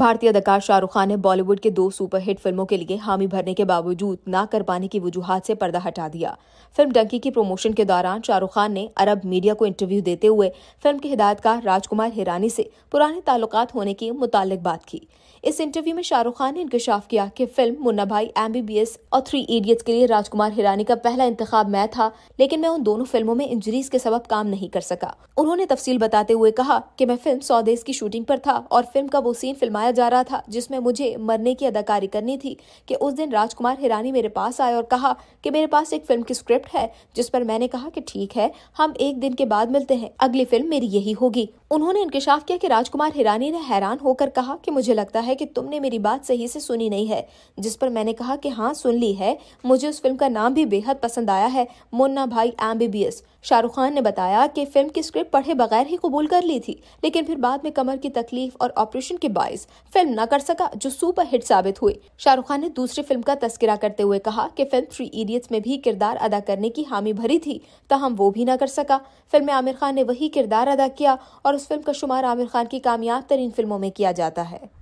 भारतीय अदाकार शाहरुख खान ने बॉलीवुड के दो सुपरहिट फिल्मों के लिए हामी भरने के बावजूद ना कर पाने की वजूहत से पर्दा हटा दिया फिल्म डंकी की प्रमोशन के दौरान शाहरुख खान ने अरब मीडिया को इंटरव्यू देते हुए फिल्म के हिदायतकार राजकुमार हिरानी से पुराने ताल्लुक होने के मुतालिक बात की इस इंटरव्यू में शाहरुख खान ने इंकशाफ किया कि फिल्म मुन्ना भाई एमबीबीएस और थ्री इडियट्स के लिए राजकुमार हिरानी का पहला इंतजाम मैं था लेकिन मैं उन दोनों फिल्मों में इंजरीज के सबब काम नहीं कर सका उन्होंने तफसील बताते हुए कहा कि मैं फिल्म सौदेस की शूटिंग पर था और फिल्म का वो सीन फिल्माया बताया जा रहा था जिसमें मुझे मरने की अदाकारी करनी थी कि उस दिन राजकुमार हिरानी मेरे पास आए और कहा कि मेरे पास एक फिल्म की स्क्रिप्ट है जिस पर मैंने कहा कि ठीक है हम एक दिन के बाद मिलते हैं अगली फिल्म मेरी यही होगी उन्होंने इंकशाफ किया कि राजकुमार हिरानी ने हैरान होकर कहा कि मुझे लगता है कि तुमने मेरी बात सही से सुनी नहीं है जिस पर मैंने कहा कि हाँ सुन ली है मुझे उस फिल्म का नाम भी बेहद पसंद आया है मुन्ना भाई एमबीबीएस शाहरुख खान ने बताया कि फिल्म की स्क्रिप्ट पढ़े बगैर ही कबूल कर ली थी लेकिन फिर बाद में कमर की तकलीफ और ऑपरेशन के बायस फिल्म न कर सका जो सुपर हिट साबित हुई शाहरुख खान ने दूसरी फिल्म का तस्करा करते हुए कहा कि फिल्म थ्री इडियट्स में भी किरदार अदा करने की हामी भरी थी तहम तो वो भी ना कर सका फिल्म में आमिर खान ने वही किरदार अदा किया और उस फिल्म का शुमार आमिर खान की कामयाब तरीन फिल्मों में किया जाता है